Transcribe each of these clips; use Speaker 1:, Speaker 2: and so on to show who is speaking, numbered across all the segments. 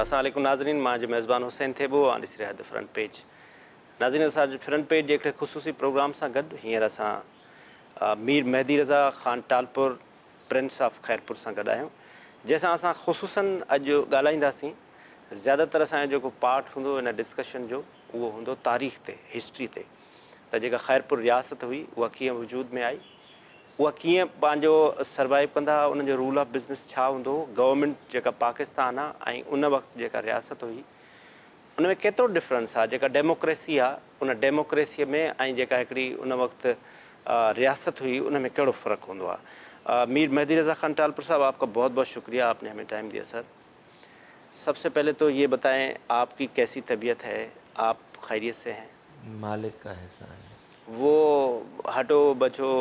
Speaker 1: असां नाज़रीन मुंहिंजो मेज़बान हुसैन थिएबो ऐं ॾिसी रहिया त फ्रंट पेज नाज़रीन असांजे फ्रंट पेज जे हिकिड़े ख़ुशूसी प्रोग्राम सां गॾु हींअर असां मीर महदी रज़ा ख़ान टालपुर प्रिंस ऑफ ख़ैरपुर सां गॾु आहियूं जंहिंसां असां ख़ुशूसनि अॼु ॻाल्हाईंदासीं ज़्यादातर असांजो जेको पाट हूंदो ان डिस्कशन जो उहो हूंदो तारीख़ ते हिस्ट्री ते त जेका ख़ैरपुर रियासत हुई उहा कीअं वजूद में आई उहा कीअं पंहिंजो सर्वाइव कंदा उन्हनि जो रूल ऑफ बिज़नेस छा हूंदो गवर्नमेंट जेका पाकिस्तान आहे ऐं उन वक़्तु जेका रियासत हुई उन में केतिरो डिफरेंस आहे जेका डेमोक्रेसी आहे उन डेमोक्रेसीअ में ऐं जेका हिकिड़ी उन वक़्तु रियासत हुई उन में कहिड़ो फ़र्क़ु हूंदो आहे मीर मेहदी रज़ा ख़ान टालपुर साहब आपका बहुत बहुत शुक्रिया आपने हमें टाइम दिया सर सबसे पहले तो ये बताएं आपकी कैसी तबीयत है आप खैरियत से हैं मालिक का एहसान है वो हटो बचो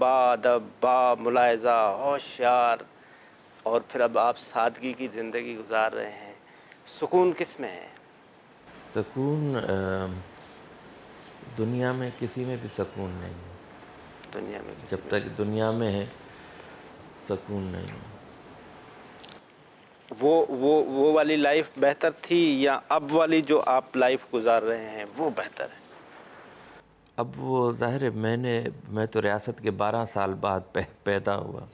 Speaker 1: बा अदब बा मुलायजा होशियार और फिर अब आप सादगी की ज़िंदगी गुजार रहे हैं सुकून किस में है
Speaker 2: सुकून दुनिया में किसी में भी सुकून नहीं है दुनिया में जब तक दुनिया में है सुकून नहीं है
Speaker 1: वो वो वो वाली लाइफ बेहतर थी या अब वाली जो आप लाइफ गुजार रहे हैं वो बेहतर है
Speaker 2: अब वो ज़ाहिर है मैंने मैं तो रियासत के बारह साल बाद पह, पैदा हुआ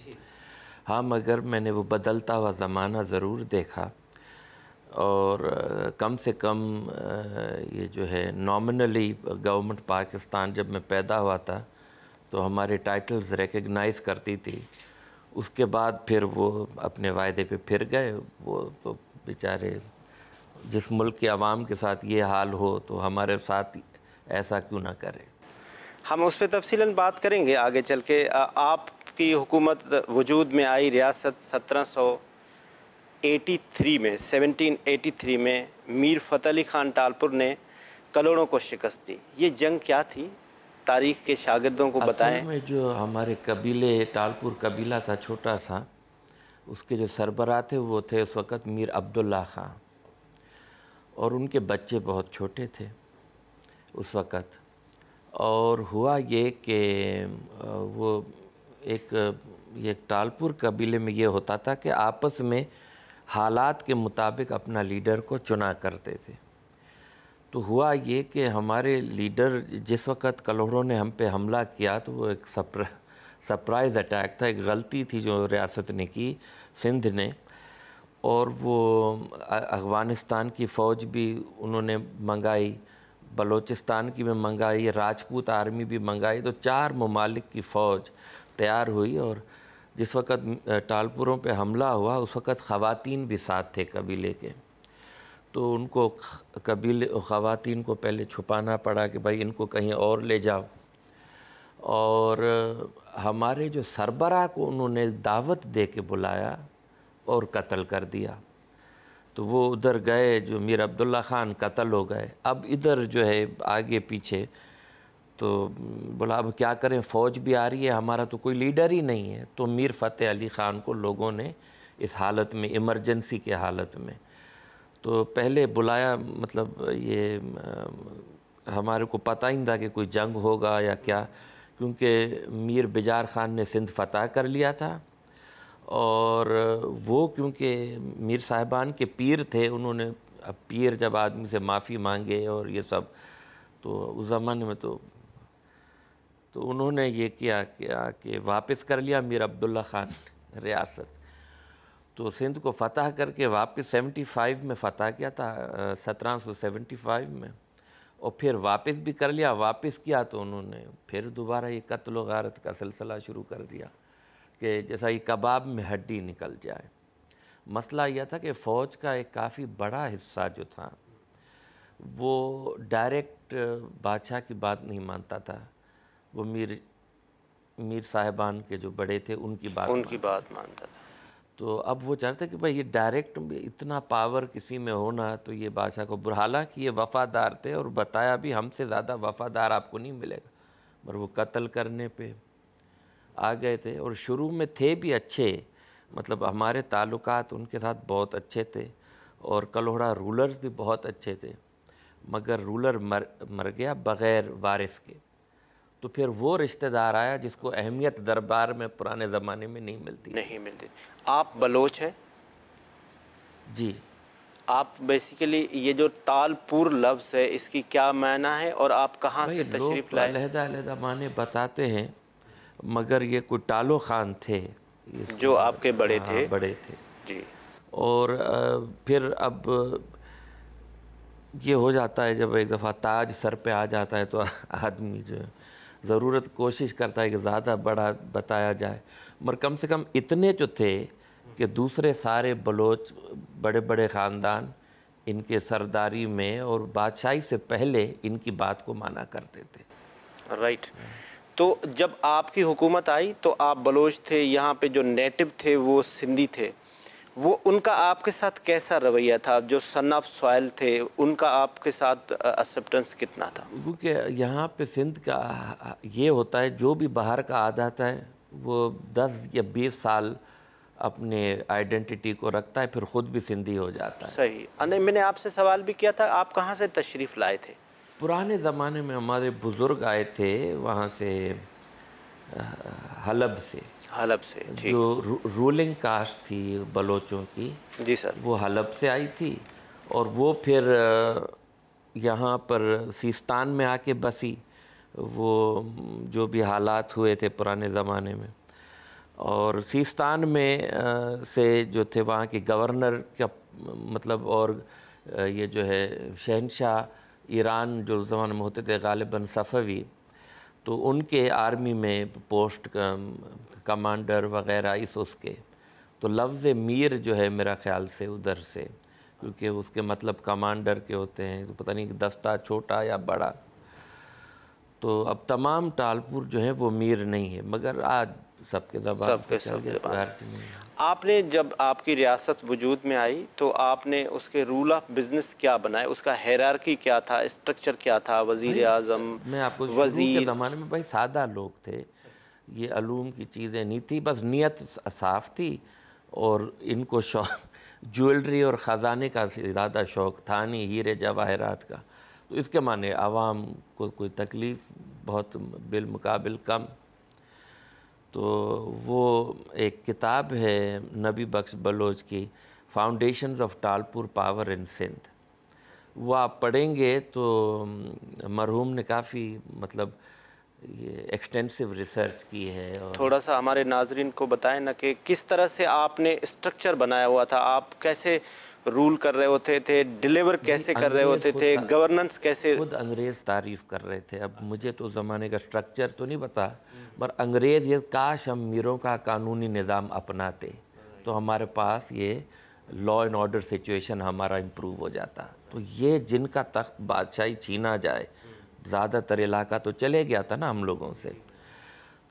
Speaker 2: हाँ मगर मैंने वो बदलता हुआ ज़माना ज़रूर देखा और कम से कम ये जो है नॉमिनली गवर्नमेंट पाकिस्तान जब मैं पैदा हुआ था तो हमारे टाइटल्स रिकगनाइज़ करती थी उसके बाद फिर वो अपने वायदे पे फिर गए वो तो बेचारे जिस मुल्क के आवाम के साथ ये हाल हो तो हमारे साथ ऐसा क्यों ना करें
Speaker 1: हम उस पर तफसीला बात करेंगे आगे चल के आपकी हुकूमत वजूद में आई रियासत सत्रह सौ एटी थ्री में सेवनटीन एटी थ्री में मीर फ़तह अली ख़ान टालपुर ने कलोड़ों को शिकस्त दी ये जंग क्या थी तारीख़ के शागिदों को बताएं
Speaker 2: में जो हमारे कबीले टालपुर कबीला था छोटा सा उसके जो सरबरा थे वो थे उस वक़्त मीर अब्दुल्ला ख़ान और उनके बच्चे बहुत छोटे थे उस वक़्त और हुआ ये कि वो एक ये टालपुर कबीले में ये होता था कि आपस में हालात के मुताबिक अपना लीडर को चुना करते थे तो हुआ ये कि हमारे लीडर जिस वक्त कलोड़ों ने हम पे हमला किया तो वो एक सप्र सरप्राइज़ अटैक था एक गलती थी जो रियासत ने की सिंध ने और वो अफ़गानिस्तान की फ़ौज भी उन्होंने मंगाई बलूचिस्तान की भी मंगाई राजपूत आर्मी भी मंगाई तो चार ममालिक की फ़ौज तैयार हुई और जिस वक्त टालपुरों पे हमला हुआ उस वक्त ख़वातीन भी साथ थे कबीले के तो उनको कबीले ख़वातीन को पहले छुपाना पड़ा कि भाई इनको कहीं और ले जाओ और हमारे जो सरबरा को उन्होंने दावत दे के बुलाया और कत्ल कर दिया तो वो उधर गए जो मीर अब्दुल्ला ख़ान कत्ल हो गए अब इधर जो है आगे पीछे तो बोला अब क्या करें फ़ौज भी आ रही है हमारा तो कोई लीडर ही नहीं है तो मीर फ़तेह अली ख़ान को लोगों ने इस हालत में इमरजेंसी के हालत में तो पहले बुलाया मतलब ये हमारे को पता ही नहीं था कि कोई जंग होगा या क्या क्योंकि मीर बिजार ख़ान ने सिंध फतह कर लिया था और वो क्योंकि मीर साहिबान के पीर थे उन्होंने अब पीर जब आदमी से माफ़ी मांगे और ये सब तो उस ज़माने में तो तो उन्होंने ये किया क्या कि वापस कर लिया मीर अब्दुल्ला ख़ान रियासत तो सिंध को फ़तह करके वापस 75 में फ़तह किया था फाइव में और फिर वापस भी कर लिया वापस किया तो उन्होंने फिर दोबारा ये कत्ल गारत का सिलसिला शुरू कर दिया कि जैसा ये कबाब में हड्डी निकल जाए मसला यह था कि फ़ौज का एक काफ़ी बड़ा हिस्सा जो था वो डायरेक्ट बादशाह की बात नहीं मानता था वो मीर मीर साहिबान के जो बड़े थे उनकी बात उनकी
Speaker 1: बात मानता था
Speaker 2: तो अब वो चाहते कि भाई ये डायरेक्ट इतना पावर किसी में होना तो ये बादशाह को बुरा कि ये वफ़ादार थे और बताया भी हमसे ज़्यादा वफ़ादार आपको नहीं मिलेगा पर वो कत्ल करने पे आ गए थे और शुरू में थे भी अच्छे मतलब हमारे ताल्लुकात उनके साथ बहुत अच्छे थे और कलोड़ा रूलर्स भी बहुत अच्छे थे मगर रूलर मर मर गया बग़ैर वारिस के तो फिर वो रिश्तेदार आया जिसको अहमियत दरबार में पुराने ज़माने में नहीं मिलती
Speaker 1: नहीं मिलती आप बलोच हैं जी आप बेसिकली ये जो तालपुर लफ्ज़ है इसकी क्या मायना है और आप कहाँ से तशरीफ लाए
Speaker 2: लहदा लहदा माने बताते हैं मगर ये कुटालो खान थे जो आपके बड़े हाँ, थे बड़े थे जी और फिर अब ये हो जाता है जब एक दफ़ा ताज सर पे आ जाता है तो आदमी जो ज़रूरत कोशिश करता है कि ज़्यादा बड़ा बताया जाए मगर कम से कम इतने जो थे कि दूसरे सारे बलोच बड़े बड़े ख़ानदान इनके सरदारी में और बादशाही से पहले इनकी बात को माना करते थे
Speaker 1: राइट right. तो जब आपकी हुकूमत आई तो आप बलोच थे यहाँ पे जो नेटिव थे वो सिंधी थे वो उनका आपके साथ कैसा रवैया था जो सन ऑफ सॉयल थे उनका आपके साथ एक्सेप्टेंस कितना था
Speaker 2: क्योंकि यहाँ पे सिंध का ये होता है जो भी बाहर का आ जाता है वो दस या बीस साल अपने आइडेंटिटी को रखता है फिर ख़ुद भी सिंधी हो जाता है
Speaker 1: सही अने मैंने आपसे सवाल भी किया था आप कहाँ से तशरीफ़ लाए थे
Speaker 2: पुराने ज़माने में हमारे बुज़ुर्ग आए थे वहाँ से हलब से हलब से जो रू, रूलिंग कास्ट थी बलोचों की जी सर वो हलब से आई थी और वो फिर यहाँ पर सिस्तान में आके बसी वो जो भी हालात हुए थे पुराने ज़माने में और सिस्तान में से जो थे वहाँ के गवर्नर का मतलब और ये जो है शहनशाह ईरान जो ज़माने में होते थे गालिबा सफ़वी तो उनके आर्मी में पोस्ट कमांडर वगैरह इस उसके तो लफ्ज़ मीर जो है मेरा ख़्याल से उधर से क्योंकि उसके मतलब कमांडर के होते हैं तो पता नहीं दस्ता छोटा या बड़ा तो अब तमाम टालपुर जो है वो मीर नहीं है मगर आज सबके दबाव सबके सब
Speaker 1: आपने जब आपकी रियासत वजूद में आई तो आपने उसके रूल ऑफ बिजनेस क्या बनाए उसका हैरारकी क्या था स्ट्रक्चर क्या था वजीर अजम मैं आपको वजीर
Speaker 2: ज़माने में भाई सादा लोग थे ये अलूम की चीज़ें नहीं थी बस नीयत साफ थी और इनको शौक ज्वेलरी और ख़जाने का ज़्यादा शौक़ था नहीं हीरे जवाहरात का तो इसके माने आवाम को कोई तकलीफ़ बहुत बिलमकाबिल कम तो वो एक किताब है नबी बख्श बलोच की foundation of Talpur power and Sindh वो आप पढ़ेंगे तो मरहूम ने काफ़ी मतलब ये एक्सटेंसिव रिसर्च की है और थोड़ा
Speaker 1: सा हमारे नाजरन को बताएं ना कि किस तरह से आपने स्ट्रक्चर बनाया हुआ था आप कैसे रूल कर रहे होते थे डिलीवर कैसे कर रहे होते थे गवर्नेंस कैसे खुद
Speaker 2: अंग्रेज़ तारीफ़ कर रहे थे अब मुझे तो ज़माने का स्ट्रक्चर तो नहीं पता पर अंग्रेज़ ये काश हम मीरों का कानूनी निज़ाम अपनाते तो हमारे पास ये लॉ एंड ऑर्डर सिचुएशन हमारा इम्प्रूव हो जाता तो ये जिनका तख्त बादशाही छीना जाए ज़्यादातर इलाका तो चले गया था ना हम लोगों से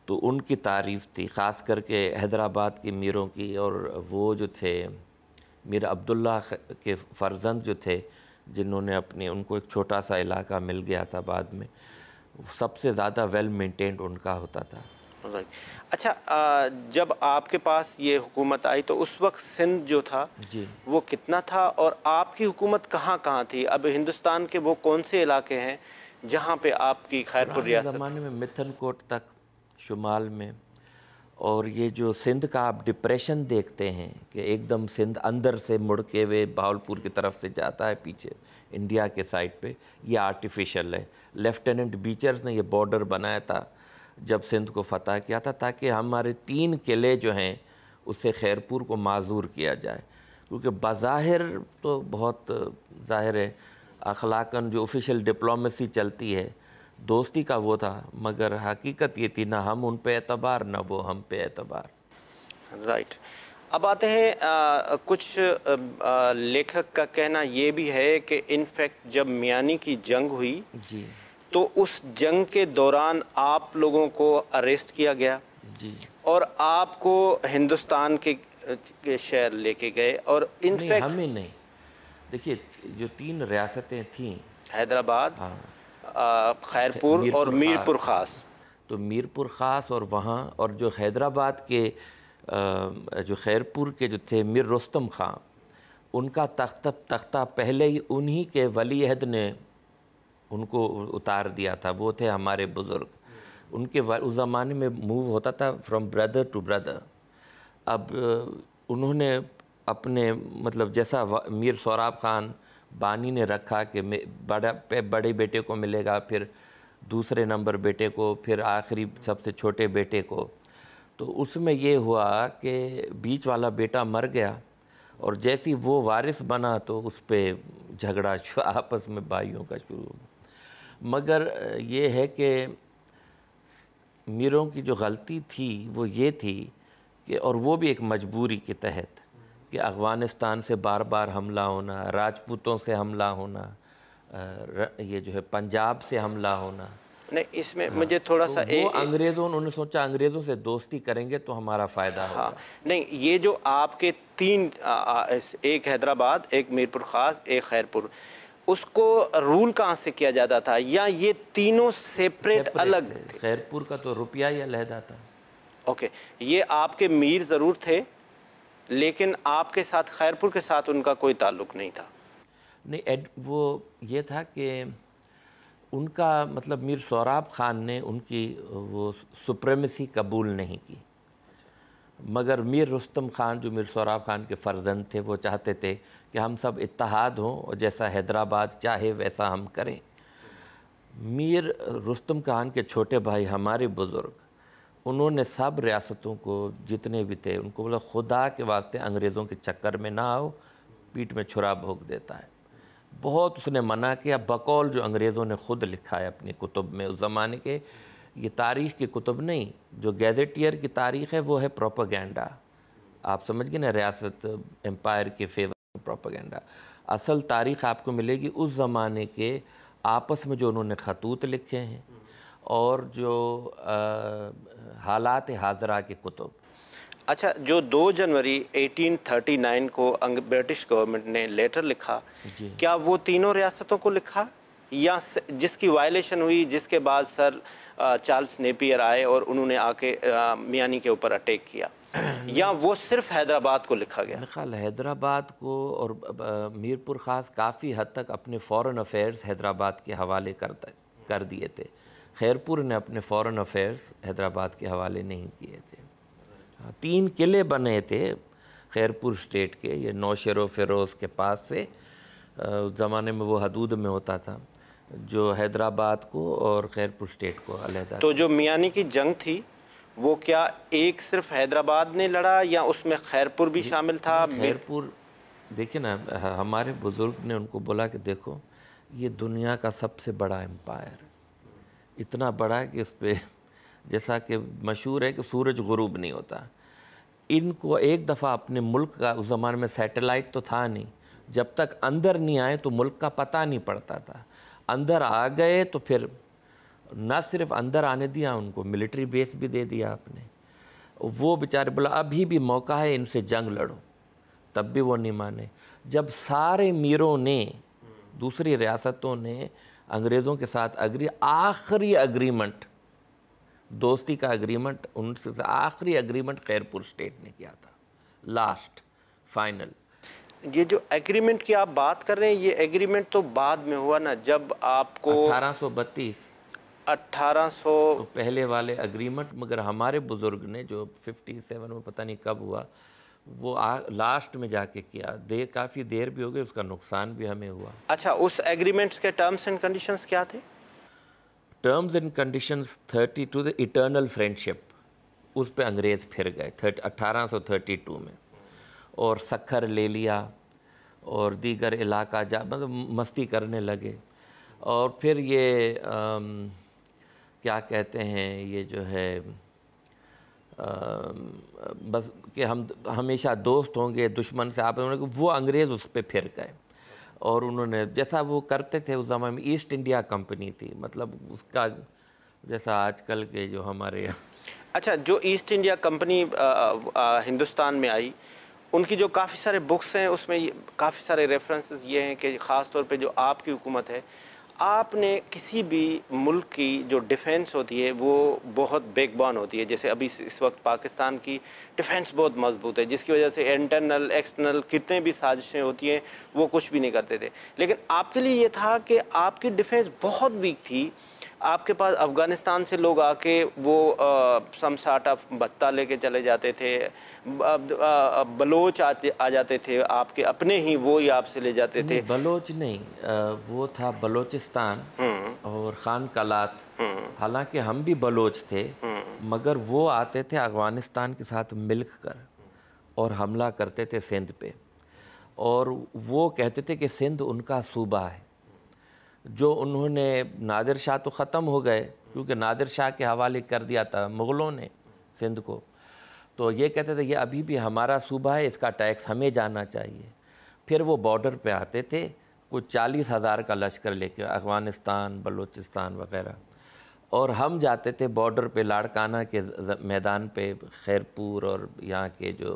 Speaker 2: तो उनकी तारीफ़ थी ख़ास करके हैदराबाद के मीरों की और वो जो थे मीर अब्दुल्ला के फर्जंद जो थे जिन्होंने अपने उनको एक छोटा सा इलाका मिल गया था बाद में सबसे ज़्यादा वेल मेंटेन्ड उनका होता था
Speaker 1: अच्छा जब आपके पास ये हुकूमत आई तो उस वक्त सिंध जो था जी वो कितना था और आपकी हुकूमत कहाँ कहाँ थी अब हिंदुस्तान के वो कौन से इलाके हैं जहाँ पे आपकी खैरपुर रियासत
Speaker 2: ज़माने में मिथनकोट तक शुमाल में और ये जो सिंध का आप डिप्रेशन देखते हैं कि एकदम सिंध अंदर से मुड़ के वे भावलपुर की तरफ से जाता है पीछे इंडिया के साइड पे ये आर्टिफिशियल है लेफ्टिनेंट बीचर्स ने ये बॉर्डर बनाया था जब सिंध को फतह किया था ताकि हमारे तीन किले जो हैं उससे खैरपुर को माजूर किया जाए क्योंकि बाहिर तो बहुत ज़ाहिर है अखलाकन जो ऑफिशियल डिप्लोमेसी चलती है दोस्ती का वो था मगर हकीकत ये थी ना हम उन पे एतबार ना वो हम पे एतबार
Speaker 1: राइट right. अब आते हैं आ, कुछ आ, आ, लेखक का कहना ये भी है कि इनफैक्ट जब मियानी की जंग हुई जी तो उस जंग के दौरान आप लोगों को अरेस्ट किया गया जी और आपको हिंदुस्तान के, के शहर लेके गए और इनफैक्ट हमें
Speaker 2: नहीं देखिए जो तीन रियासतें
Speaker 1: थीं हैदराबाद हाँ खैरपुर और मीरपुर ख़ास
Speaker 2: तो मीरपुर ख़ास और वहाँ और जो हैदराबाद के जो खैरपुर के जो थे मीर रोस्तम खां उनका तख्त तख्ता पहले ही उन्हीं के वली अहद ने उनको उतार दिया था वो थे हमारे बुज़ुर्ग उनके उस ज़माने में मूव होता था फ्रॉम ब्रदर टू ब्रदर अब उन्होंने अपने मतलब जैसा मीर सौराब खान बानी ने रखा कि बड़ा बड़े बेटे को मिलेगा फिर दूसरे नंबर बेटे को फिर आखिरी सबसे छोटे बेटे को तो उसमें ये हुआ कि बीच वाला बेटा मर गया और जैसी वो वारिस बना तो उस पर झगड़ा आपस में भाइयों का शुरू मगर ये है कि मीरों की जो गलती थी वो ये थी कि और वो भी एक मजबूरी के तहत कि अफ़गानिस्तान से बार बार हमला होना राजपूतों से हमला होना ये जो है पंजाब से हमला होना
Speaker 1: नहीं इसमें हाँ, मुझे थोड़ा तो सा वो
Speaker 2: अंग्रेज़ों उन्होंने सोचा अंग्रेज़ों से दोस्ती करेंगे तो हमारा फ़ायदा हाँ होगा।
Speaker 1: नहीं ये जो आपके तीन एक हैदराबाद एक मीरपुर ख़ास एक खैरपुर उसको रूल कहाँ से किया जाता था या ये तीनों सेपरेट, सेपरेट अलग
Speaker 2: खैरपुर का तो रुपया ही अलहदा था
Speaker 1: ओके ये आपके मीर ज़रूर थे लेकिन आपके साथ खैरपुर के साथ उनका कोई ताल्लुक नहीं था
Speaker 2: नहीं एड वो ये था कि उनका मतलब मीर सौराब ख़ान ने उनकी वो सुप्रेमेसी कबूल नहीं की मगर मीर रुस्तम ख़ान जो मीर सौराब ख़ान के फ़र्जंद थे वो चाहते थे कि हम सब इतहाद हों और जैसा हैदराबाद चाहे वैसा हम करें मीर रुस्तम खान के छोटे भाई हमारे बुज़ुर्ग उन्होंने सब रियासतों को जितने भी थे उनको बोला खुदा के वास्ते अंग्रेज़ों के चक्कर में ना आओ पीठ में छुरा भोग देता है बहुत उसने मना किया बकौल जो अंग्रेज़ों ने ख़ुद लिखा है अपने कुतुब में उस ज़माने के ये तारीख़ की कुतुब नहीं जो गैजेटियर की तारीख़ है वो है प्रोपागेंडा आप समझ गए ना रियासत एम्पायर के फेवर प्रोपागेंडा असल तारीख़ आपको मिलेगी उस ज़माने के आपस में जो उन्होंने खतूत लिखे हैं और जो हालात हाजरा के कुतुब
Speaker 1: अच्छा जो 2 जनवरी 1839 को अंग ब्रिटिश गवर्नमेंट ने लेटर लिखा क्या वो तीनों रियासतों को लिखा या जिसकी वायलेशन हुई जिसके बाद सर चार्ल्स नेपियर आए और उन्होंने आके मियानी के ऊपर अटैक किया या वो सिर्फ हैदराबाद को लिखा गया
Speaker 2: ख्याल हैदराबाद को और मीरपुर ख़ास काफ़ी हद तक अपने फॉरेन अफेयर्स हैदराबाद के हवाले कर कर दिए थे खैरपुर ने अपने फ़ॉरेन अफेयर्स हैदराबाद के हवाले नहीं किए थे हाँ, तीन किले बने थे खैरपुर स्टेट के ये नौशेर फ़िरोज़ के पास से उस ज़माने में वो हदूद में होता था जो हैदराबाद को और खैरपुर स्टेट को अलहदा तो जो मियानी
Speaker 1: की जंग थी वो क्या एक सिर्फ हैदराबाद ने लड़ा या उसमें खैरपुर भी शामिल था खैरपुर
Speaker 2: देखिए ना हमारे बुज़ुर्ग ने उनको बोला कि देखो ये दुनिया का सबसे बड़ा एम्पायर इतना बड़ा है कि उस पर जैसा कि मशहूर है कि सूरज गरूब नहीं होता इनको एक दफ़ा अपने मुल्क का उस ज़माने में सैटेलाइट तो था नहीं जब तक अंदर नहीं आए तो मुल्क का पता नहीं पड़ता था अंदर आ गए तो फिर ना सिर्फ अंदर आने दिया उनको मिलिट्री बेस भी दे दिया आपने वो बेचारे बोला अभी भी मौका है इनसे जंग लड़ो तब भी वो नहीं माने जब सारे मीरों ने दूसरी रियासतों ने अंग्रेज़ों के साथ अग्री आखिरी अग्रीमेंट दोस्ती का अग्रीमेंट उनसे आखिरी अग्रीमेंट खैरपुर स्टेट ने किया था लास्ट
Speaker 1: फाइनल ये जो एग्रीमेंट की आप बात कर रहे हैं ये एग्रीमेंट तो बाद में हुआ ना जब आपको अठारह बत्तीस अट्ठारह तो
Speaker 2: पहले वाले अग्रीमेंट मगर हमारे बुज़ुर्ग ने जो फिफ्टी सेवन में पता नहीं कब हुआ वो आ, लास्ट में जाके किया देर काफ़ी देर भी हो गई उसका नुकसान भी हमें हुआ
Speaker 1: अच्छा उस एग्रीमेंट्स के टर्म्स एंड कंडीशंस क्या थे
Speaker 2: terms and conditions thirty two the eternal friendship उस पर अंग्रेज़ फिर गए अट्ठारह में और सखर ले लिया और दीगर इलाका जा मतलब मस्ती करने लगे और फिर ये आम, क्या कहते हैं ये जो है बस कि हम हमेशा दोस्त होंगे दुश्मन से आप उन्होंने वो अंग्रेज़ उस पर फिर गए और उन्होंने जैसा वो करते थे उस ज़माने में ईस्ट इंडिया कंपनी थी मतलब उसका जैसा आजकल के जो हमारे
Speaker 1: अच्छा जो ईस्ट इंडिया कंपनी हिंदुस्तान में आई उनकी जो काफ़ी सारे बुक्स हैं उसमें काफ़ी सारे रेफरेंसेस ये हैं कि ख़ास तौर पे जो आपकी हुकूमत है आपने किसी भी मुल्क की जो डिफेंस होती है वो बहुत बेगबान होती है जैसे अभी इस वक्त पाकिस्तान की डिफेंस बहुत मजबूत है जिसकी वजह से इंटरनल एक्सटर्नल कितने भी साजिशें होती हैं वो कुछ भी नहीं करते थे लेकिन आपके लिए ये था कि आपकी डिफेंस बहुत वीक थी आपके पास अफ़गानिस्तान से लोग आके वो समसाटा भत्ता लेके चले जाते थे बलोच आ, आ जाते थे आपके अपने ही वो ही आपसे ले जाते थे
Speaker 2: बलोच नहीं वो था बलोचिस्तान हम्म। और खान कलात हम्म। हालांकि हम भी बलोच थे हम्म। मगर वो आते थे अफ़गानिस्तान के साथ मिलक कर और हमला करते थे सिंध पे और वो कहते थे कि सिंध उनका सूबा है जो उन्होंने नादिर शाह तो ख़त्म हो गए क्योंकि नादिर शाह के हवाले कर दिया था मुग़लों ने सिंध को तो ये कहते थे ये अभी भी हमारा सूबा है इसका टैक्स हमें जाना चाहिए फिर वो बॉर्डर पे आते थे कुछ चालीस हज़ार का लश्कर लेके अफ़गानिस्तान बलूचिस्तान वगैरह और हम जाते थे बॉर्डर पे लाड़काना के मैदान पे खैरपुर और यहाँ के जो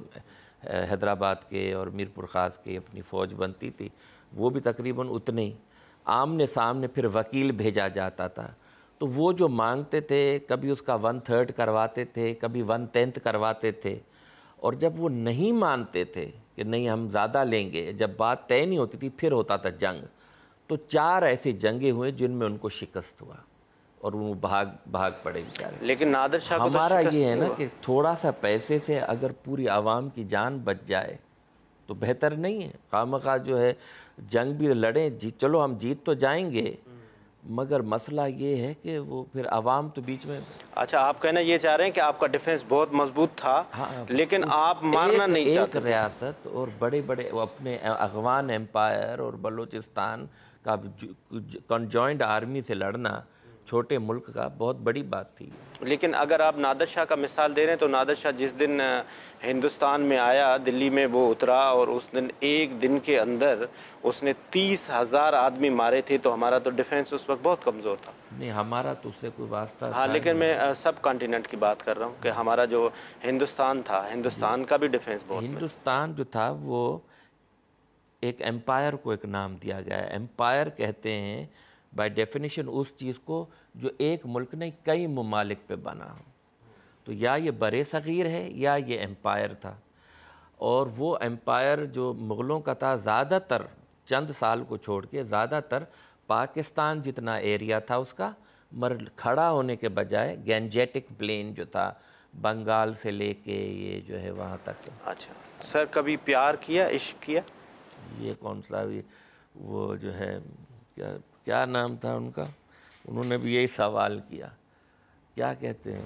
Speaker 2: हैदराबाद के और मीरपुर ख़ास के अपनी फ़ौज बनती थी वो भी तकरीबन उतनी आमने सामने फिर वकील भेजा जाता था तो वो जो मांगते थे कभी उसका वन थर्ड करवाते थे कभी वन टेंथ करवाते थे और जब वो नहीं मानते थे कि नहीं हम ज़्यादा लेंगे जब बात तय नहीं होती थी फिर होता था जंग तो चार ऐसे जंगे हुए जिनमें उनको शिकस्त हुआ और वो भाग भाग पड़े बेचारे लेकिन नादर शाह तो हमारा ये है ना कि थोड़ा सा पैसे से अगर पूरी आवाम की जान बच जाए तो बेहतर नहीं है खाम जो है जंग भी लड़ें जी चलो हम जीत तो जाएंगे हम्म। मगर मसला ये है कि वो फिर आवाम तो बीच में
Speaker 1: अच्छा आप कहना ये चाह रहे हैं कि आपका डिफेंस बहुत मजबूत था हाँ, हाँ लेकिन आप मानना नहीं एक चाहते
Speaker 2: रियासत और बड़े बड़े अपने अफगान एम्पायर और बलूचिस्तान का जॉइंट आर्मी से लड़ना छोटे मुल्क का बहुत बड़ी बात थी
Speaker 1: लेकिन अगर आप नादर शाह का मिसाल दे रहे हैं तो नादर शाह जिस दिन हिंदुस्तान में आया दिल्ली में वो उतरा और उस दिन एक दिन के अंदर उसने तीस हज़ार आदमी मारे थे तो हमारा तो डिफेंस उस वक्त बहुत कमज़ोर था
Speaker 2: नहीं हमारा तो उससे कोई वास्ता हाँ लेकिन
Speaker 1: मैं सब कॉन्टीनेंट की बात कर रहा हूँ कि हाँ। हमारा जो हिंदुस्तान था हिंदुस्तान का भी डिफेंस बहुत हिंदुस्तान
Speaker 2: जो था वो एक एम्पायर को एक नाम दिया गया है एम्पायर कहते हैं बाय डेफिनेशन उस चीज़ को जो एक मुल्क ने कई ममालिक पे बना हो तो या ये बर सग़ीर है या ये एम्पायर था और वो एम्पायर जो मुग़लों का था ज़्यादातर चंद साल को छोड़ के ज़्यादातर पाकिस्तान जितना एरिया था उसका मर खड़ा होने के बजाय गेंजेटिक प्लेन जो था बंगाल से लेके ये जो है वहाँ तक अच्छा
Speaker 1: सर कभी प्यार किया इश्क किया
Speaker 2: ये कौन सा भी वो जो है क्या क्या नाम था उनका उन्होंने भी यही सवाल किया क्या कहते हैं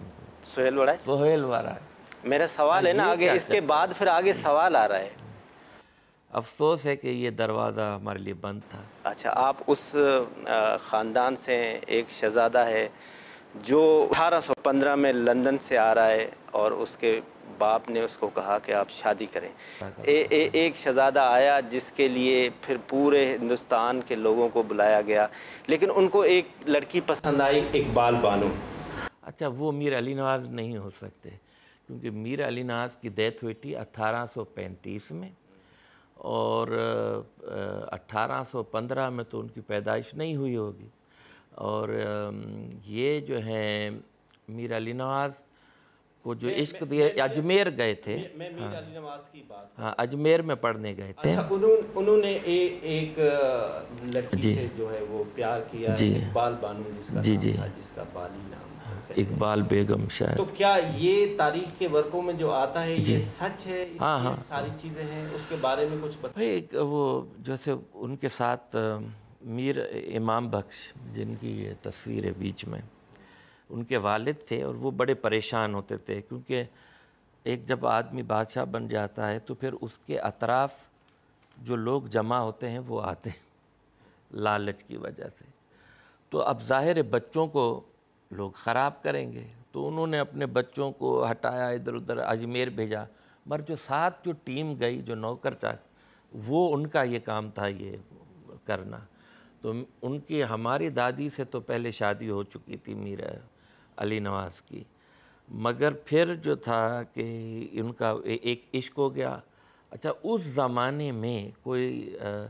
Speaker 1: सोहेल वड़ाई सोहेल वड़ाई मेरा सवाल है ना आगे इसके बाद फिर आगे सवाल आ रहा है
Speaker 2: अफसोस है कि ये दरवाज़ा हमारे लिए बंद था
Speaker 1: अच्छा आप उस ख़ानदान से एक शहज़ादा है जो 1815 में लंदन से आ रहा है और उसके बाप ने उसको कहा कि आप शादी करें ए, ए, एक शहज़ादा आया जिसके लिए फिर पूरे हिंदुस्तान के लोगों को बुलाया गया लेकिन उनको एक लड़की पसंद आई इकबाल बानो
Speaker 2: अच्छा वो मीर अली नवाज नहीं हो सकते क्योंकि मीर अली नवाज की डेथ हुई थी अट्ठारह में और 1815 में तो उनकी पैदाइश नहीं हुई होगी और ये जो हैं मीर अली नवाज़ वो जो इश्क दिए अजमेर गए थे मैं, मैं हाँ, नमाज की बात हाँ अजमेर में पढ़ने गए थे अच्छा,
Speaker 1: उन्होंने एक लड़की जी, से जो है वो प्यार किया जी इकबाल बानू जिसका जी जी जिसका बाली नाम
Speaker 2: इकबाल बेगम शायद तो
Speaker 1: क्या ये तारीख के वर्कों में जो आता है ये सच है हाँ हाँ सारी चीज़ें हैं उसके बारे में कुछ पता एक
Speaker 2: वो जैसे उनके साथ मीर इमाम बख्श जिनकी ये तस्वीर है बीच में उनके वालिद थे और वो बड़े परेशान होते थे क्योंकि एक जब आदमी बादशाह बन जाता है तो फिर उसके अतराफ़ जो लोग जमा होते हैं वो आते हैं लालच की वजह से तो अब ज़ाहिर बच्चों को लोग ख़राब करेंगे तो उन्होंने अपने बच्चों को हटाया इधर उधर अजमेर भेजा मगर जो साथ जो टीम गई जो नौकर था वो उनका ये काम था ये करना तो उनकी हमारी दादी से तो पहले शादी हो चुकी थी मीरा अली नवाज़ की मगर फिर जो था कि उनका एक इश्क हो गया अच्छा उस ज़माने में कोई आ,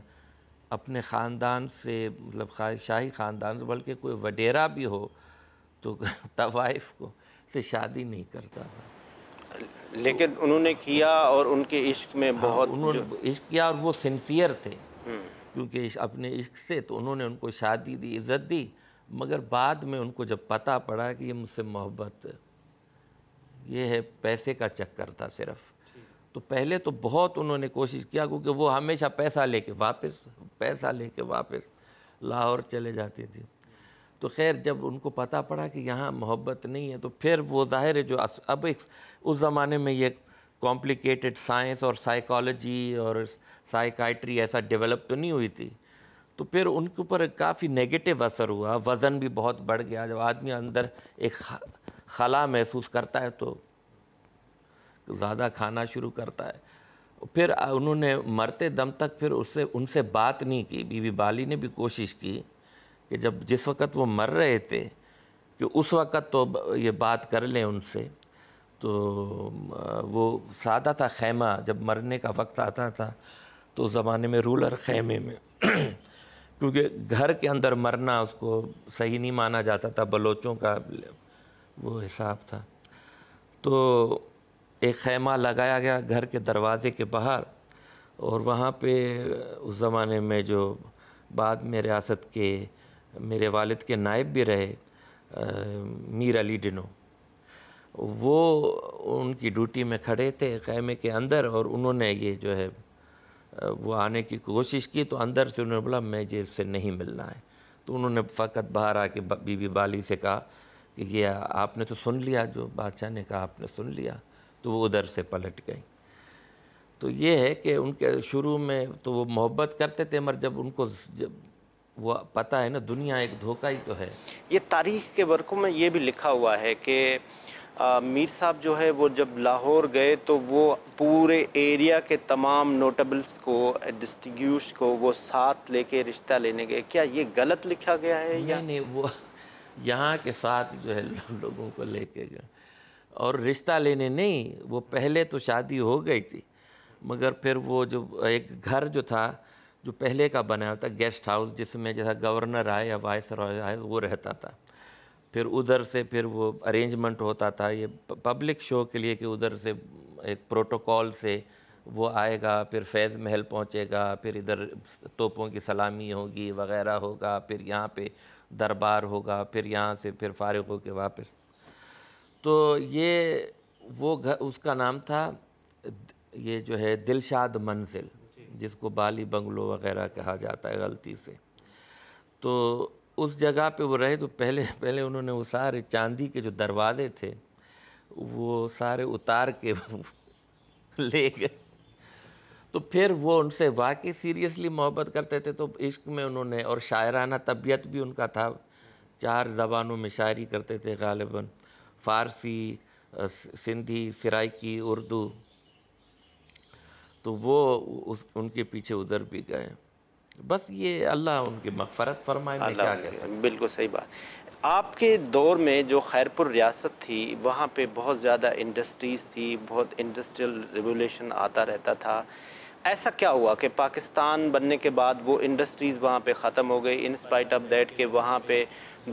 Speaker 2: अपने ख़ानदान से मतलब शाही ख़ानदान से बल्कि कोई वडेरा भी हो तो तवाइफ को से शादी नहीं करता था
Speaker 1: लेकिन उन्होंने किया और उनके इश्क में हाँ, बहुत हाँ, उन्होंने
Speaker 2: इश्क किया और वो सिंसियर थे हम्म। क्योंकि अपने इश्क से तो उन्होंने उनको शादी दी इज़्ज़त दी मगर बाद में उनको जब पता पड़ा कि ये मुझसे मोहब्बत ये है पैसे का चक्कर था सिर्फ तो पहले तो बहुत उन्होंने कोशिश किया क्योंकि वो हमेशा पैसा लेके वापस पैसा लेके वापस लाहौर चले जाते थे तो खैर जब उनको पता पड़ा कि यहाँ मोहब्बत नहीं है तो फिर वो जाहिर है जो अब एक उस ज़माने में ये कॉम्प्लिकेटेड साइंस और साइकोलॉजी और साइकाइट्री ऐसा डेवलप तो नहीं हुई थी तो फिर उनके ऊपर काफ़ी नेगेटिव असर हुआ वज़न भी बहुत बढ़ गया जब आदमी अंदर एक खला महसूस करता है तो ज़्यादा खाना शुरू करता है फिर उन्होंने मरते दम तक फिर उससे उनसे बात नहीं की बीबी बाली ने भी कोशिश की कि जब जिस वक्त वो मर रहे थे कि उस वक़्त तो ये बात कर लें उनसे तो वो सादा था खैमा जब मरने का वक्त आता था तो ज़माने में रूलर खैमे में क्योंकि घर के अंदर मरना उसको सही नहीं माना जाता था बलोचों का वो हिसाब था तो एक खैमा लगाया गया घर के दरवाजे के बाहर और वहाँ पे उस ज़माने में जो बाद में रियासत के मेरे वालिद के नायब भी रहे मीर अली डिनो वो उनकी ड्यूटी में खड़े थे खैमे के अंदर और उन्होंने ये जो है वो आने की कोशिश की तो अंदर से उन्होंने बोला मैं जेल से नहीं मिलना है तो उन्होंने फ़कत बाहर आके बीबी बाली से कहा कि ये आपने तो सुन लिया जो बादशाह ने कहा आपने सुन लिया तो वो उधर से पलट गई तो ये है कि उनके शुरू में तो वो मोहब्बत करते थे मगर जब उनको जब वो पता है ना दुनिया एक धोखा ही तो है
Speaker 1: ये तारीख के वर्कों में ये भी लिखा हुआ है कि मीर साहब जो है वो जब लाहौर गए तो वो पूरे एरिया के तमाम नोटेबल्स को डिस्टिग्यूश को वो साथ लेके रिश्ता लेने गए क्या ये गलत लिखा गया है या
Speaker 2: नहीं वो यहाँ के साथ जो है लोगों को लेके गए और रिश्ता लेने नहीं वो पहले तो शादी हो गई थी मगर फिर वो जो एक घर जो था जो पहले का बना हुआ था गेस्ट हाउस जिसमें जैसा गवर्नर आए या वाइस रॉय आए वो रहता था फिर उधर से फिर वो अरेंजमेंट होता था ये पब्लिक शो के लिए कि उधर से एक प्रोटोकॉल से वो आएगा फिर फैज़ महल पहुंचेगा फिर इधर तोपों की सलामी होगी वगैरह होगा फिर यहाँ पे दरबार होगा फिर यहाँ से फिर फारग हो के वापस तो ये वो घर उसका नाम था ये जो है दिलशाद मंजिल जिसको बाली बंगलो वगैरह कहा जाता है गलती से तो उस जगह पे वो रहे तो पहले पहले उन्होंने वो सारे चांदी के जो दरवाजे थे वो सारे उतार के ले गए तो फिर वो उनसे वाकई सीरियसली मोहब्बत करते थे तो इश्क में उन्होंने और शायराना तबीयत भी उनका था चार जबानों में शायरी करते थे गालिबा फ़ारसी सिंधी सराइकी उर्दू तो वो उस उनके पीछे उधर भी गए
Speaker 1: बस ये अल्लाह उनकी मकफ़रत फरमाए क्या बिल्कुल सही बात आपके दौर में जो खैरपुर रियासत थी वहाँ पे बहुत ज़्यादा इंडस्ट्रीज़ थी बहुत इंडस्ट्रियल रेवोल्यूशन आता रहता था ऐसा क्या हुआ कि पाकिस्तान बनने के बाद वो इंडस्ट्रीज़ वहाँ पे ख़त्म हो गई इन स्पाइट ऑफ दैट के वहाँ पे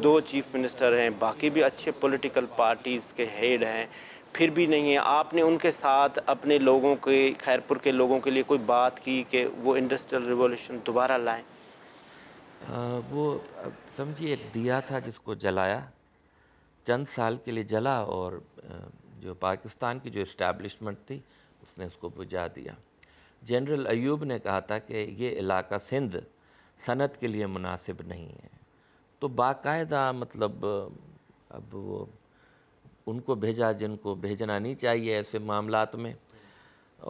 Speaker 1: दो चीफ मिनिस्टर हैं बाकी भी अच्छे पॉलिटिकल पार्टीज़ के हेड हैं फिर भी नहीं है आपने उनके साथ अपने लोगों के खैरपुर के लोगों के लिए कोई बात की कि वो इंडस्ट्रियल रिवॉल्यूशन दोबारा लाएं
Speaker 2: वो समझिए एक दिया था जिसको जलाया चंद साल के लिए जला और जो पाकिस्तान की जो इस्टेब्लिशमेंट थी उसने उसको बुझा दिया जनरल अयूब ने कहा था कि ये इलाका सिंध सनत के लिए मुनासिब नहीं है तो बाकायदा मतलब अब वो उनको भेजा जिनको भेजना नहीं चाहिए ऐसे मामलात में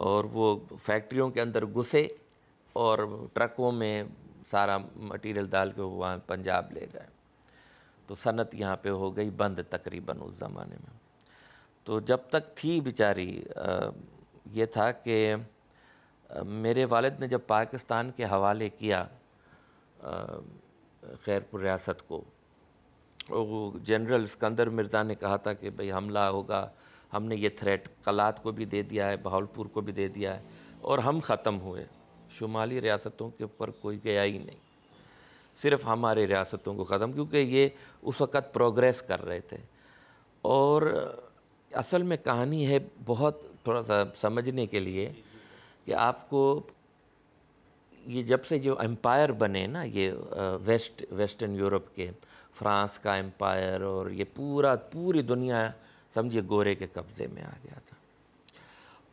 Speaker 2: और वो फैक्ट्रियों के अंदर घुसे और ट्रकों में सारा मटेरियल डाल के वहाँ पंजाब ले गए तो सनत यहाँ पे हो गई बंद तकरीबन उस ज़माने में तो जब तक थी बेचारी ये था कि मेरे वालद ने जब पाकिस्तान के हवाले किया खैरपुर रियासत को वो जनरल सिकंदर मिर्ज़ा ने कहा था कि भाई हमला होगा हमने ये थ्रेट कलात को भी दे दिया है बहावलपुर को भी दे दिया है और हम ख़त्म हुए शुमाली रियासतों के ऊपर कोई गया ही नहीं सिर्फ हमारे रियासतों को ख़त्म क्योंकि ये उस वक़्त प्रोग्रेस कर रहे थे और असल में कहानी है बहुत थोड़ा सा समझने के लिए कि आपको ये जब से जो एम्पायर बने ना ये वेस्ट वेस्टर्न यूरोप के फ्रांस का एम्पायर और ये पूरा पूरी दुनिया समझिए गोरे के कब्ज़े में आ गया था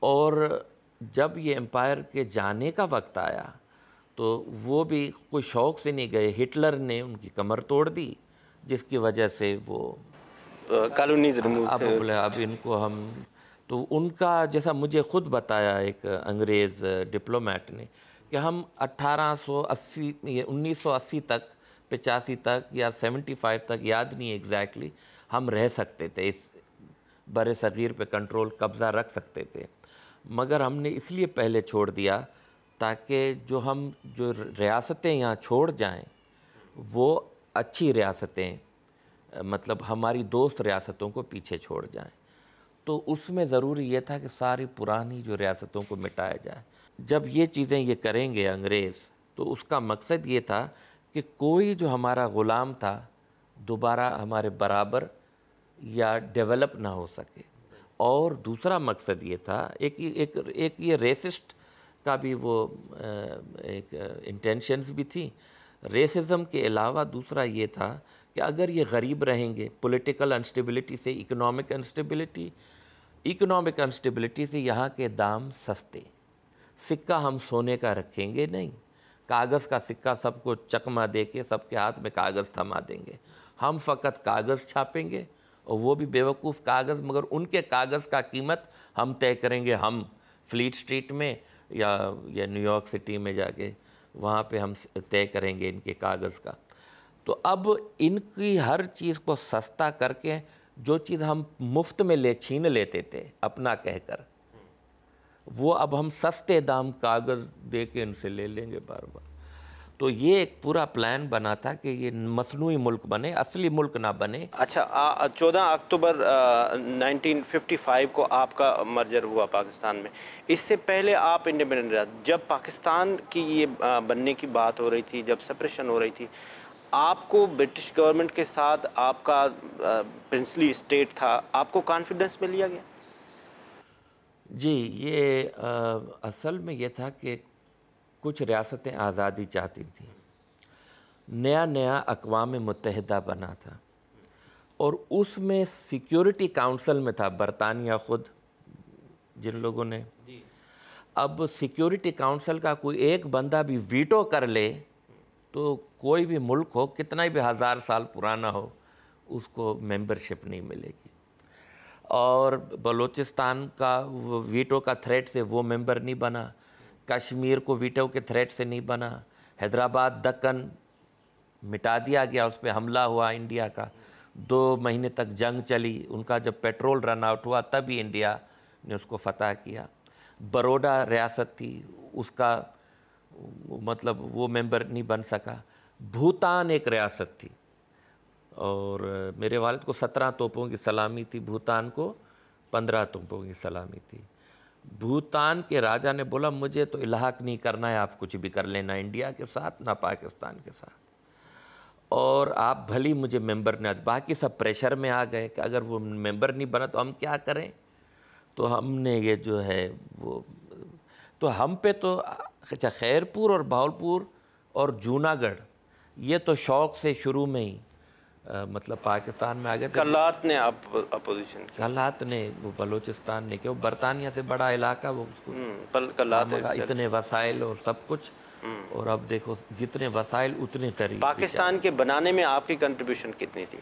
Speaker 2: और जब ये एम्पायर के जाने का वक्त आया तो वो भी कोई शौक़ से नहीं गए हिटलर ने उनकी कमर तोड़ दी जिसकी वजह से वो
Speaker 1: कॉलोनी अब
Speaker 2: अब इनको हम तो उनका जैसा मुझे ख़ुद बताया एक अंग्रेज़ डिप्लोमेट ने कि हम 1880 ये अस्सी तक पचासी तक या सेवेंटी फाइव तक याद नहीं एग्जैक्टली हम रह सकते थे इस बर सग़ीर पे कंट्रोल कब्ज़ा रख सकते थे मगर हमने इसलिए पहले छोड़ दिया ताकि जो हम जो रियासतें यहाँ छोड़ जाएं वो अच्छी रियासतें मतलब हमारी दोस्त रियासतों को पीछे छोड़ जाएं तो उसमें ज़रूरी ये था कि सारी पुरानी जो रियासतों को मिटाया जाए जब ये चीज़ें ये करेंगे अंग्रेज़ तो उसका मकसद ये था कि कोई जो हमारा ग़ुलाम था दोबारा हमारे बराबर या डेवलप ना हो सके और दूसरा मकसद ये था एक एक एक ये रेसिस्ट का भी वो एक इंटेंशंस भी थी रेसिज्म के अलावा दूसरा ये था कि अगर ये गरीब रहेंगे पॉलिटिकल अनस्टेबिलिटी से इकोनॉमिक अनस्टेबिलिटी इकोनॉमिक अनस्टेबिलिटी से यहाँ के दाम सस्ते सिक्का हम सोने का रखेंगे नहीं कागज़ का सिक्का सबको चकमा दे के सबके हाथ में कागज़ थमा देंगे हम फ़कत कागज़ छापेंगे और वो भी बेवकूफ़ कागज़ मगर उनके कागज़ का कीमत हम तय करेंगे हम फ्लीट स्ट्रीट में या या न्यूयॉर्क सिटी में जाके वहाँ पे हम तय करेंगे इनके कागज़ का तो अब इनकी हर चीज़ को सस्ता करके जो चीज़ हम मुफ्त में ले छीन लेते थे अपना कहकर वो अब हम सस्ते दाम कागज़ दे के इनसे ले लेंगे बार बार तो ये एक पूरा प्लान बना था कि ये मसनू मुल्क बने असली मुल्क ना बने
Speaker 1: अच्छा चौदह अक्टूबर 1955 को आपका मर्जर हुआ पाकिस्तान में इससे पहले आप इंडिपेंडेंट रहा जब पाकिस्तान की ये आ, बनने की बात हो रही थी जब सेपरेशन हो रही थी आपको ब्रिटिश गवर्नमेंट के साथ आपका प्रिंसली स्टेट था आपको कॉन्फिडेंस में लिया गया
Speaker 2: जी ये आ, असल में ये था कि कुछ रियासतें आज़ादी चाहती थी नया नया अकवाम मुतहदा बना था और उसमें सिक्योरिटी काउंसिल में था बरतानिया ख़ुद जिन लोगों ने अब सिक्योरिटी काउंसिल का कोई एक बंदा भी वीटो कर ले तो कोई भी मुल्क हो कितना भी हज़ार साल पुराना हो उसको मेंबरशिप नहीं मिलेगी और बलूचिस्तान का वीटो का थ्रेट से वो मेंबर नहीं बना कश्मीर को वीटो के थ्रेट से नहीं बना हैदराबाद दक्कन मिटा दिया गया उस पर हमला हुआ इंडिया का दो महीने तक जंग चली उनका जब पेट्रोल रन आउट हुआ तभी इंडिया ने उसको फतह किया बरोडा रियासत थी उसका मतलब वो मेंबर नहीं बन सका भूटान एक रियासत थी और मेरे वालद को सत्रह तोपों की सलामी थी भूटान को पंद्रह तोपों की सलामी थी भूटान के राजा ने बोला मुझे तो इलाहाक नहीं करना है आप कुछ भी कर लेना इंडिया के साथ ना पाकिस्तान के साथ और आप भली मुझे मेंबर ने बाकी सब प्रेशर में आ गए कि अगर वो मेंबर नहीं बना तो हम क्या करें तो हमने ये जो है वो तो हम पे तो अच्छा खैरपुर और भावलपुर और जूनागढ़ ये तो शौक़ से शुरू में ही आ, मतलब पाकिस्तान में आ गए कलात
Speaker 1: ने अपोजिशन
Speaker 2: कलात ने वो बलूचिस्तान ने क्यों बरतानिया से बड़ा इलाका वो उसको हम्म, कलात इतने वसाइल और सब कुछ हम्म। और अब देखो जितने वसाइल उतने करीब पाकिस्तान
Speaker 1: के बनाने में आपकी कंट्रीब्यूशन कितनी थी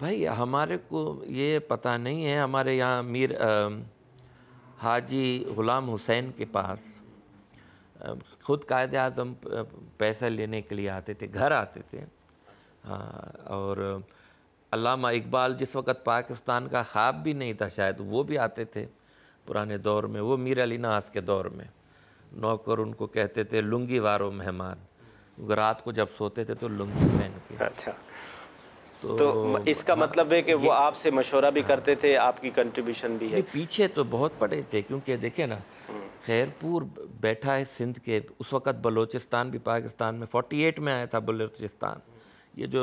Speaker 2: भाई हमारे को ये पता नहीं है हमारे यहाँ मीर आ, हाजी ग़ुलाम हुसैन के पास ख़ुद कायद अजम पैसा लेने के लिए आते थे घर आते थे हाँ, और अलामा इकबाल जिस वक्त पाकिस्तान का ख्वाब भी नहीं था शायद वो भी आते थे पुराने दौर में वो मीर अली नास के दौर में नौकर उनको कहते थे लुंगी वारो मेहमान रात को जब सोते थे तो लुंगी पहन के अच्छा
Speaker 1: तो, तो इसका हाँ, मतलब है कि वो आपसे मशवरा भी हाँ। करते थे आपकी कंट्रीब्यूशन भी है
Speaker 2: पीछे तो बहुत पड़े थे क्योंकि देखे ना हम्म। खैरपुर बैठा है सिंध के उस वक्त बलोचिस्तान भी पाकिस्तान में 48 में आया था बलोचिस्तान ये जो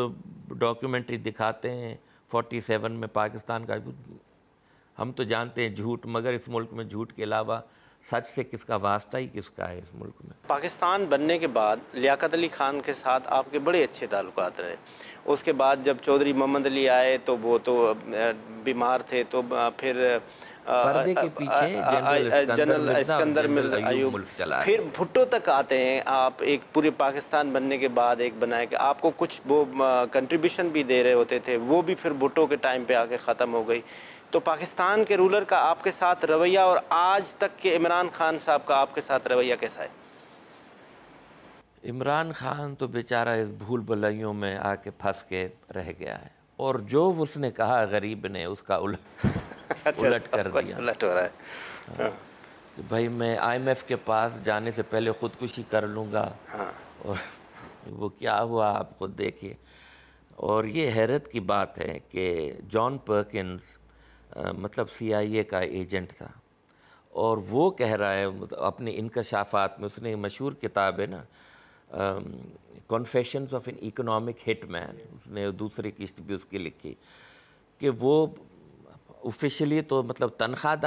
Speaker 2: डॉक्यूमेंट्री दिखाते हैं 47 में पाकिस्तान का हम तो जानते हैं झूठ मगर इस मुल्क में झूठ के अलावा सच से किसका वास्ता ही किसका है इस मुल्क में
Speaker 1: पाकिस्तान बनने के बाद लियाकत अली ख़ान के साथ आपके बड़े अच्छे ताल्लुक रहे उसके बाद जब चौधरी मोहम्मद अली आए तो वो तो बीमार थे तो फिर पर्दे के पीछे जनरल इसकंदर अयूब फिर भुट्टो तक आते हैं आप एक पूरे पाकिस्तान बनने के बाद एक बनाए के आपको कुछ वो कंट्रीब्यूशन भी दे रहे होते थे वो भी फिर भुट्टो के टाइम पे आके ख़त्म हो गई तो पाकिस्तान के रूलर का आपके साथ रवैया और आज तक के इमरान खान साहब का आपके साथ रवैया कैसा है
Speaker 2: इमरान खान तो बेचारा इस भूल भलाइयों में आके फंस के रह गया है और जो उसने कहा गरीब ने उसका उल्ट
Speaker 1: अच्छा, उलट कर दिया उलट हो रहा है हाँ। हाँ।
Speaker 2: तो भाई मैं आईएमएफ के पास जाने से पहले खुदकुशी कर लूँगा हाँ। और वो क्या हुआ आपको देखिए और ये हैरत की बात है कि जॉन पर्किंस मतलब सीआईए का एजेंट था और वो कह रहा है मतलब अपने इनकशाफात में उसने मशहूर किताब है ना confessions of an economic hit man उसने दूसरे किस्त भी उसकी लिखी कि वो ऑफिशियली तो मतलब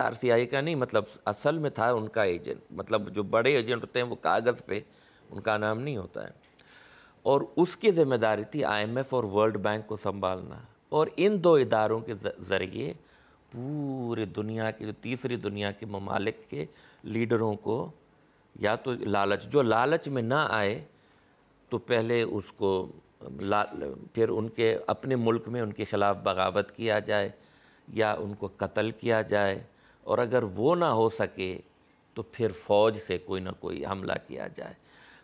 Speaker 2: आर सी आई का नहीं मतलब असल में था उनका एजेंट मतलब जो बड़े एजेंट होते हैं वो कागज़ पे उनका नाम नहीं होता है और उसकी जिम्मेदारी थी आईएमएफ और वर्ल्ड बैंक को संभालना और इन दो इदारों के ज़रिए पूरे दुनिया के जो तीसरी दुनिया के ममालिक के लीडरों को या तो लालच जो लालच में ना आए तो पहले उसको ला फिर उनके अपने मुल्क में उनके ख़िलाफ़ बगावत किया जाए या उनको कत्ल किया जाए और अगर वो ना हो सके तो फिर फ़ौज से कोई ना कोई हमला किया जाए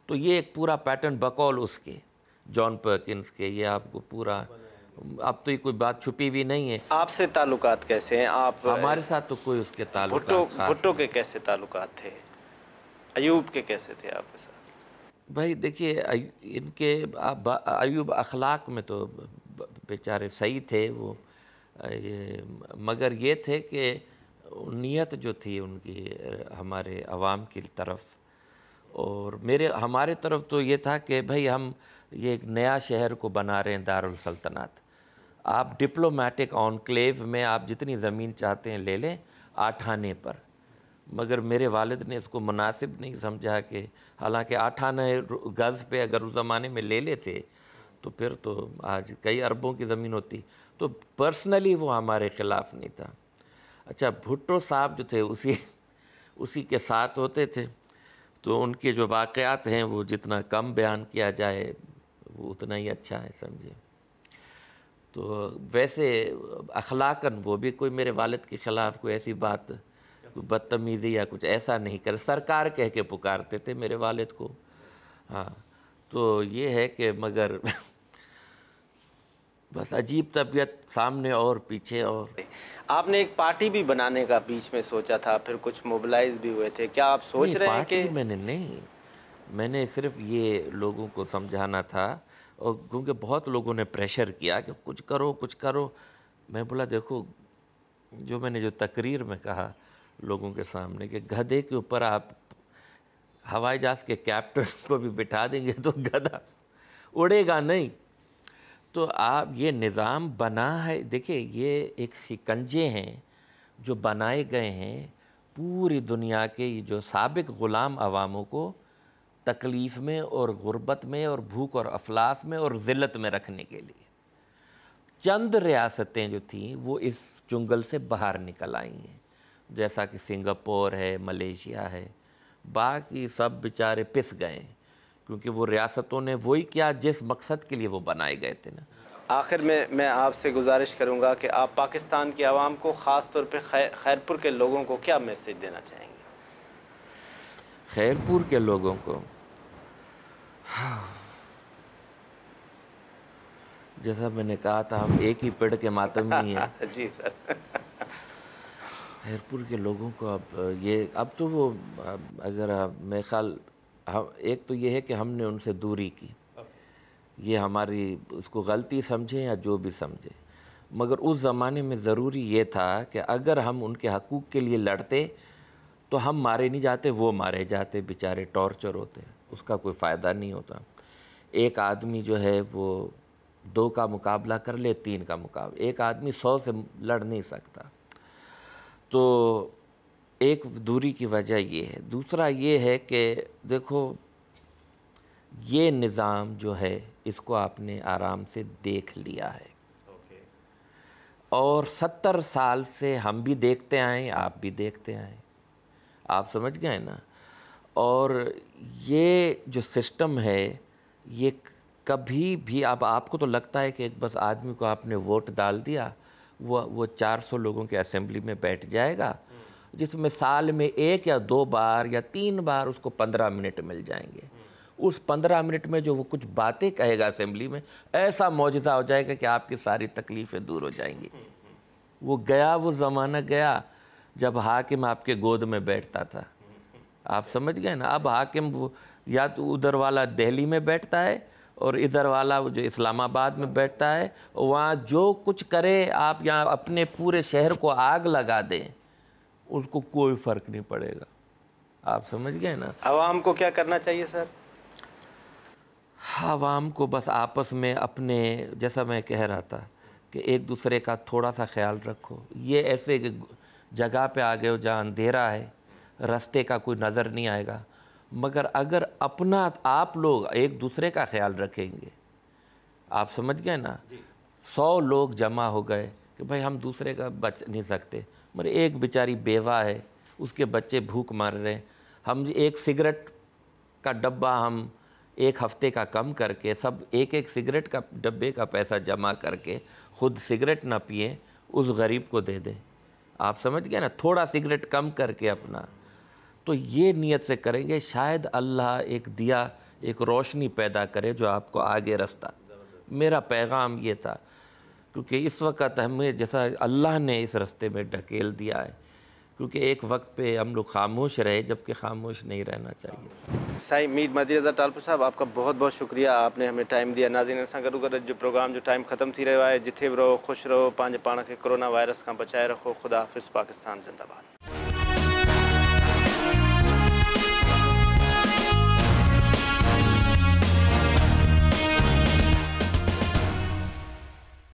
Speaker 2: तो ये एक पूरा पैटर्न बकौल उसके जॉन पर्किंस के ये आपको पूरा अब तो ये कोई बात छुपी हुई नहीं है
Speaker 1: आपसे ताल्लुकात कैसे हैं आप हमारे साथ तो कोई उसके ताल्लुक भुट्टो भुट्टो के कैसे ताल्लुकात थे अयूब के कैसे थे आपके साथ
Speaker 2: भाई देखिए इनके अयूब अखलाक में तो बेचारे सही थे वो ये मगर ये थे कि नीयत जो थी उनकी हमारे आवाम की तरफ और मेरे हमारे तरफ तो ये था कि भाई हम ये एक नया शहर को बना रहे हैं दारुल सल्तनत आप डिप्लोमेटिक ऑनक्लेव में आप जितनी ज़मीन चाहते हैं ले लें आठाने पर मगर मेरे वालिद ने इसको मुनासिब नहीं समझा कि हालांकि आठाने गज़ पे अगर उस ज़माने में ले लेते तो फिर तो आज कई अरबों की ज़मीन होती तो पर्सनली वो हमारे ख़िलाफ़ नहीं था अच्छा भुट्टो साहब जो थे उसी उसी के साथ होते थे तो उनके जो वाक़ात हैं वो जितना कम बयान किया जाए वो उतना ही अच्छा है समझे तो वैसे अखलाकन वो भी कोई मेरे वालद के ख़िलाफ़ कोई ऐसी बात कोई बदतमीज़ी या कुछ ऐसा नहीं कर सरकार कह के पुकारते थे मेरे वालद को हाँ तो ये है कि मगर बस अजीब तबीयत सामने और पीछे और
Speaker 1: आपने एक पार्टी भी बनाने का बीच में सोचा था फिर कुछ मोबिलाइज भी हुए थे क्या आप सोच रहे हैं कि
Speaker 2: मैंने नहीं मैंने सिर्फ ये लोगों को समझाना था और क्योंकि बहुत लोगों ने प्रेशर किया कि कुछ करो कुछ करो मैं बोला देखो जो मैंने जो तकरीर में कहा लोगों के सामने कि गधे के ऊपर आप हवाई जहाज़ के कैप्टन को भी बिठा देंगे तो गधा उड़ेगा नहीं तो आप ये निज़ाम बना है देखिए ये एक शिकंजे हैं जो बनाए गए हैं पूरी दुनिया के जो सबक ग़ुलाम अवामों को तकलीफ़ में और ग़ुरबत में और भूख और अफलास में और ज़िलत में रखने के लिए चंद रियासतें जो थीं वो इस चुंगल से बाहर निकल आई हैं जैसा कि सिंगापुर है मलेशिया है बाकी सब बेचारे पिस गए हैं क्योंकि वो रियासतों ने वही किया जिस मकसद के लिए वो बनाए गए थे ना
Speaker 1: आखिर में मैं आपसे गुजारिश करूंगा कि आप पाकिस्तान की आवाम को ख़ास तौर पे खैरपुर के लोगों को क्या मैसेज देना चाहेंगे
Speaker 2: खैरपुर के लोगों को जैसा मैंने कहा था हम एक ही पेड़ के मातम ही हैं जी सर खैरपुर के लोगों को अब ये अब तो वो अगर मेरे ख्याल हम एक तो ये है कि हमने उनसे दूरी की ये हमारी उसको गलती समझे या जो भी समझे मगर उस ज़माने में ज़रूरी ये था कि अगर हम उनके हकूक़ के लिए लड़ते तो हम मारे नहीं जाते वो मारे जाते बेचारे टॉर्चर होते उसका कोई फ़ायदा नहीं होता एक आदमी जो है वो दो का मुकाबला कर ले तीन का मुकाबला एक आदमी सौ से लड़ नहीं सकता तो एक दूरी की वजह ये है दूसरा ये है कि देखो ये निज़ाम जो है इसको आपने आराम से देख लिया है और सत्तर साल से हम भी देखते आए आप भी देखते आए आप समझ गए ना और ये जो सिस्टम है ये कभी भी अब आपको तो लगता है कि एक बस आदमी को आपने वोट डाल दिया वो वो 400 लोगों के असेंबली में बैठ जाएगा जिसमें साल में एक या दो बार या तीन बार उसको पंद्रह मिनट मिल जाएंगे उस पंद्रह मिनट में जो वो कुछ बातें कहेगा असेंबली में ऐसा मुआजा हो जाएगा कि आपकी सारी तकलीफ़ें दूर हो जाएंगी वो गया वो ज़माना गया जब हाकिम आपके गोद में बैठता था आप समझ गए ना अब हाकिम या तो उधर वाला दिल्ली में बैठता है और इधर वाला वो जो इस्लामाबाद में बैठता है वहाँ जो कुछ करे आप यहाँ अपने पूरे शहर को आग लगा दें उसको कोई फ़र्क नहीं पड़ेगा आप समझ गए ना
Speaker 1: आवाम को क्या करना चाहिए सर
Speaker 2: आवाम को बस आपस में अपने जैसा मैं कह रहा था कि एक दूसरे का थोड़ा सा ख्याल रखो ये ऐसे जगह पे आ गए हो जहाँ अंधेरा है रास्ते का कोई नज़र नहीं आएगा मगर अगर अपना आप लोग एक दूसरे का ख्याल रखेंगे आप समझ गए ना सौ लोग जमा हो गए कि भाई हम दूसरे का बच नहीं सकते मगर एक बेचारी बेवा है उसके बच्चे भूख मार रहे हैं हम एक सिगरेट का डब्बा हम एक हफ्ते का कम करके सब एक एक सिगरेट का डब्बे का पैसा जमा करके ख़ुद सिगरेट ना पिए उस गरीब को दे दें आप समझ गए ना थोड़ा सिगरेट कम करके अपना तो ये नीयत से करेंगे शायद अल्लाह एक दिया एक रोशनी पैदा करे जो आपको आगे रास्ता मेरा पैगाम ये था क्योंकि इस वक्त हमें जैसा अल्लाह ने इस रस्ते में ढकेल दिया है क्योंकि एक वक्त पे हम लोग खामोश रहे जबकि खामोश नहीं रहना
Speaker 1: चाहिए साई मीर रजा टालपुर साहब आपका बहुत बहुत शुक्रिया आपने हमें टाइम दिया नाजीन सां गॾु जो प्रोग्राम जो टाइम ख़त्म थी रहा है जिथे भी रहो खुश रहो पाँच पान के कोरोना वायरस का बचाए रखो ख़ुदा हाफ़िज़ पाकिस्तान ज़िंदाबाद